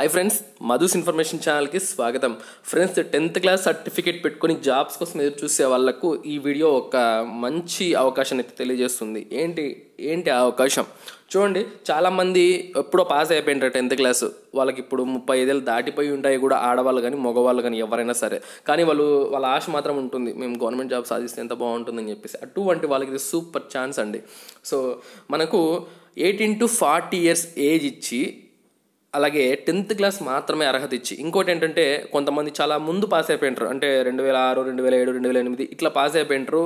hi friends మధుస్ information ఛానల్కి స్వాగతం friends tenth class certificate పెట్టుకుని జాబ్స్ కోసం ఎదురు చూసే వాళ్ళకు ఈ వీడియో ఒక మంచి అవకాశాన్ని తెలియజేస్తుంది ఏంటి ఏంటి ఆ అవకాశం చూడండి చాలామంది ఎప్పుడో పాస్ అయిపోయింటారు టెన్త్ క్లాస్ వాళ్ళకి ఇప్పుడు ముప్పై ఐదేళ్ళు దాటిపోయి ఉంటాయి కూడా ఆడవాళ్ళు కానీ మగవాళ్ళు కానీ ఎవరైనా సరే కానీ వాళ్ళు వాళ్ళ ఆశ మాత్రం ఉంటుంది మేము గవర్నమెంట్ జాబ్ సాధిస్తే ఎంత బాగుంటుందని చెప్పేసి అటువంటి వాళ్ళకి ఇది సూపర్ ఛాన్స్ అండి సో మనకు eighteen to forty years age ఇచ్చి అలాగే టెన్త్ క్లాస్ మాత్రమే అర్హత ఇచ్చి ఇంకోటి ఏంటంటే కొంతమంది చాలా ముందు పాస్ అయిపోయింటారు అంటే రెండు వేల ఆరు రెండు వేల ఏడు రెండు వేల ఎనిమిది ఇట్లా పాస్ అయిపోయింటారు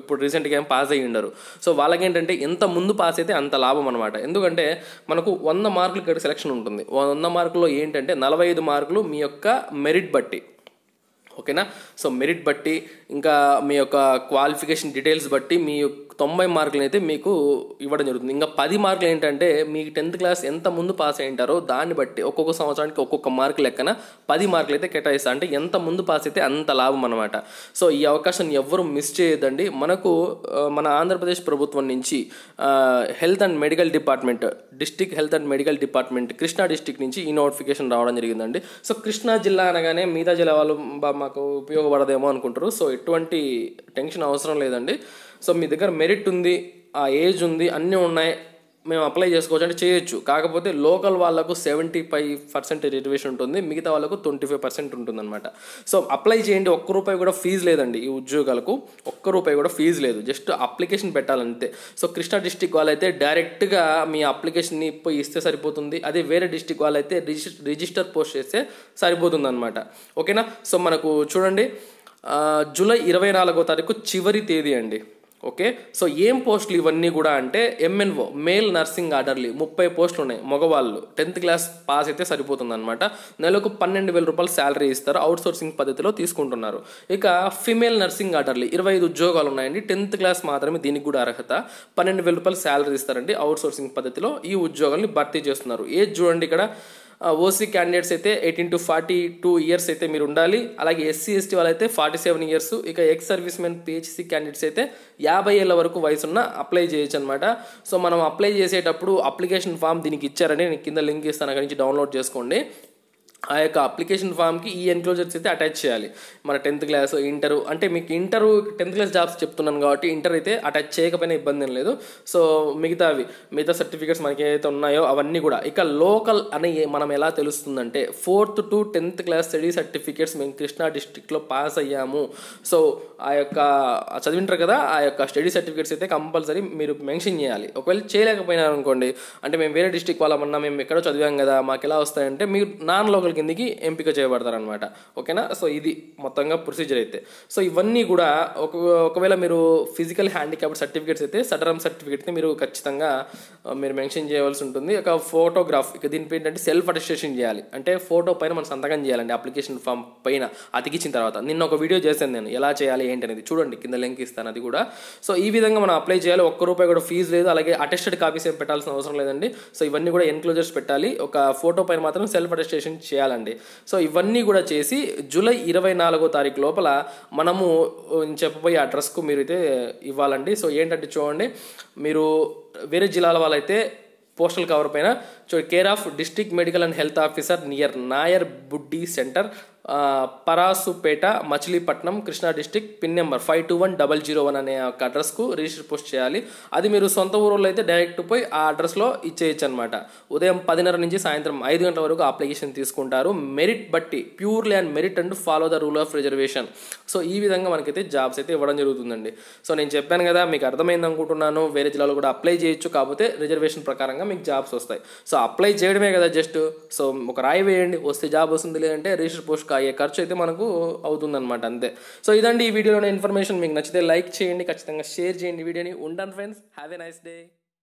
ఇప్పుడు రీసెంట్గా ఏం పాస్ అయ్యి ఉండరు సో వాళ్ళకి ఏంటంటే ఎంత ముందు పాస్ అయితే అంత లాభం అనమాట ఎందుకంటే మనకు వంద మార్కులు ఇక్కడ సెలక్షన్ ఉంటుంది వంద మార్కుల్లో ఏంటంటే నలభై ఐదు మార్కులు మీ యొక్క మెరిట్ బట్టి ఓకేనా సో మెరిట్ బట్టి ఇంకా మీ యొక్క క్వాలిఫికేషన్ డీటెయిల్స్ బట్టి మీ తొంభై మార్కులు అయితే మీకు ఇవ్వడం జరుగుతుంది ఇంకా పది మార్కులు ఏంటంటే మీకు టెన్త్ క్లాస్ ఎంత ముందు పాస్ అయి ఉంటారో దాన్ని బట్టి ఒక్కొక్క సంవత్సరానికి ఒక్కొక్క మార్కు లెక్కన పది మార్కులు అయితే కేటాయిస్తా అంటే ఎంత ముందు పాస్ అయితే అంత లాభం అనమాట సో ఈ అవకాశం ఎవ్వరు మిస్ చేయొద్దండి మనకు మన ఆంధ్రప్రదేశ్ ప్రభుత్వం నుంచి health and medical department district health and medical department Krishna district నుంచి ఈ నోటిఫికేషన్ రావడం జరిగిందండి సో కృష్ణా జిల్లా అనగానే మిగతా జిల్లా వాళ్ళు మాకు ఉపయోగపడదేమో అనుకుంటారు సో ఎటువంటి టెన్షన్ అవసరం లేదండి సో మీ దగ్గర మెరిట్ ఉంది ఆ ఏజ్ ఉంది అన్నీ ఉన్నాయి మేము అప్లై చేసుకోవచ్చు అంటే చేయొచ్చు కాకపోతే లోకల్ వాళ్ళకు సెవెంటీ ఫైవ్ పర్సెంట్ రిజర్వేషన్ ఉంటుంది మిగతా వాళ్ళకు ట్వంటీ ఫైవ్ పర్సెంట్ ఉంటుంది అనమాట సో అప్లై చేయండి ఒక్క రూపాయి కూడా ఫీజు లేదండి ఈ ఉద్యోగాలకు ఒక్క రూపాయి కూడా ఫీజు లేదు జస్ట్ అప్లికేషన్ పెట్టాలంతే సో కృష్ణా డిస్టిక్ వాళ్ళైతే డైరెక్ట్గా మీ అప్లికేషన్ని పోయి ఇస్తే సరిపోతుంది అదే వేరే డిస్టిక్ వాళ్ళైతే రిజిస్టర్ పోస్ట్ చేస్తే అనమాట ఓకేనా సో మనకు చూడండి జూలై ఇరవై నాలుగో తారీఖు చివరి తేదీ అండి ఓకే సో ఏం పోస్టులు ఇవన్నీ కూడా అంటే ఎంఎన్ఓ మేల్ నర్సింగ్ ఆర్డర్లీ ముప్పై పోస్టులు ఉన్నాయి మగవాళ్ళు టెన్త్ క్లాస్ పాస్ అయితే సరిపోతుంది అనమాట నెలకు పన్నెండు వేల రూపాయలు శాలరీ ఇస్తారు అవుట్ సోర్సింగ్ పద్ధతిలో తీసుకుంటున్నారు ఇక ఫిమేల్ నర్సింగ్ ఆర్డర్లీ ఇరవై ఐదు ఉద్యోగాలు ఉన్నాయండి టెన్త్ క్లాస్ మాత్రమే దీనికి కూడా అర్హత పన్నెండు వేల రూపాయలు శాలరీ ఇస్తారండి అవుట్ సోర్సింగ్ పద్ధతిలో ఈ ఉద్యోగాల్ని భర్తీ చేస్తున్నారు ఏజ్ చూడండి ఇక్కడ ఓసీ క్యాండిడేట్స్ అయితే eighteen to forty two years అయితే మీరు ఉండాలి అలాగే ఎస్సీ ఎస్టీ వాళ్ళైతే ఫార్టీ సెవెన్ ఇయర్స్ ఇక ex servicemen PHC candidates అయితే యాభై ఏళ్ళ వరకు వయసు ఉన్న అప్లై చేయొచ్చు అనమాట సో మనం అప్లై చేసేటప్పుడు అప్లికేషన్ ఫామ్ దీనికి ఇచ్చారని నేను కింద లింక్ ఇస్తాను అక్కడి నుంచి డౌన్లోడ్ చేసుకోండి ఆ యొక్క అప్లికేషన్ ఫామ్కి ఈ ఎన్క్లోజర్స్ అయితే అటాచ్ చేయాలి మన టెన్త్ క్లాస్ ఇంటర్ అంటే మీకు ఇంటర్ టెన్త్ క్లాస్ జాబ్స్ చెప్తున్నాను కాబట్టి ఇంటర్ అయితే అటాచ్ చేయకపోయినా ఇబ్బంది ఏం లేదు సో మిగతావి మిగతా సర్టిఫికేట్స్ మనకి ఏదైతే ఉన్నాయో అవన్నీ కూడా ఇక లోకల్ అని మనం ఎలా తెలుస్తుందంటే fourth to tenth class study certificates మేము కృష్ణా డిస్టిక్లో పాస్ అయ్యాము సో ఆ యొక్క చదివింటారు కదా ఆ యొక్క స్టడీ సర్టిఫికేట్స్ అయితే కంపల్సరీ మీరు మెన్షన్ చేయాలి ఒకవేళ చేయలేకపోయినారు అనుకోండి అంటే మేము వేరే డిస్టిక్ వాళ్ళమన్నా మేము ఎక్కడో చదివాం కదా మాకు ఎలా వస్తాయంటే మీరు నాన్ లోకల్ ఉద్యోగుల కిందకి ఎంపిక చేయబడతారనమాట ఓకేనా సో ఇది మొత్తంగా ప్రొసీజర్ అయితే సో ఇవన్నీ కూడా ఒక ఒకవేళ మీరు ఫిజికల్ హ్యాండిక్యాప్ సర్టిఫికేట్స్ అయితే సటరమ్ సర్టిఫికేట్ మీరు ఖచ్చితంగా మీరు మెన్షన్ చేయవలసి ఉంటుంది ఒక ఫోటోగ్రాఫ్ ఇక దీనిపై ఏంటంటే సెల్ఫ్ అటెస్టేషన్ చేయాలి అంటే ఫోటో పైన మనం సంతకం చేయాలండి అప్లికేషన్ ఫామ్ పైన అతికిచ్చిన తర్వాత నిన్న ఒక వీడియో చేశాను నేను ఎలా చేయాలి ఏంటి అనేది చూడండి కింద లింక్ ఇస్తాను అది కూడా సో ఈ విధంగా మనం అప్లై చేయాలి ఒక్క రూపాయి కూడా ఫీజు లేదు అలాగే అటెస్టెడ్ కాపీస్ ఏం పెట్టాల్సిన అవసరం లేదండి సో ఇవన్నీ కూడా ఎన్క్లోజర్స్ పెట్టాలి ఒక ఫోటో పైన మాత్రం సెల్ఫ్ అటెస్టేషన్ చేయాలి చేయాలండి సో ఇవన్నీ కూడా చేసి జూలై ఇరవై నాలుగో తారీఖు లోపల మనము చెప్పబోయే అడ్రస్కు మీరు అయితే ఇవ్వాలండి సో ఏంటంటే చూడండి మీరు వేరే జిల్లాల వాళ్ళైతే పోస్టల్ కవర్ పైన care of district medical and health officer near నాయర్ బుడ్డి centre Parasupeta Machilipatnam Krishna district pin number five two one double zero one అనే ఒక అడ్రస్కు రిజిస్టర్ పోస్ట్ చేయాలి అది మీరు సొంత ఊరిలో అయితే డైరెక్ట్ పోయి ఆ అడ్రస్లో ఇచ్చేయచ్చు అనమాట ఉదయం పదిన్నర నుంచి సాయంత్రం ఐదు గంటల వరకు అప్లికేషన్ తీసుకుంటారు మెరిట్ బట్టి purely and merit and follow the rule of reservation so ఈ విధంగా మనకైతే జాబ్స్ అయితే ఇవ్వడం జరుగుతుందండి సో నేను చెప్పాను కదా మీకు అర్థమైంది అనుకుంటున్నాను వేరే జిల్లాలో కూడా అప్లై చేయొచ్చు కాకపోతే రిజర్వేషన్ ప్రకారంగా మీకు జాబ్స్ వస్తాయి సో అప్లై చేయడమే కదా జస్ట్ సో ఒక రాయి వేయండి వస్తే జాబ్ వస్తుంది లేదంటే రిజిస్టర్ పోస్ట్ అయ్యే ఖర్చు అయితే మనకు అవుతుందన్నమాట అంతే సో ఇదండి ఈ వీడియోలో ఇన్ఫర్మేషన్ మీకు నచ్చితే లైక్ చేయండి ఖచ్చితంగా షేర్ చేయండి వీడియోని ఉండండి friends have a nice day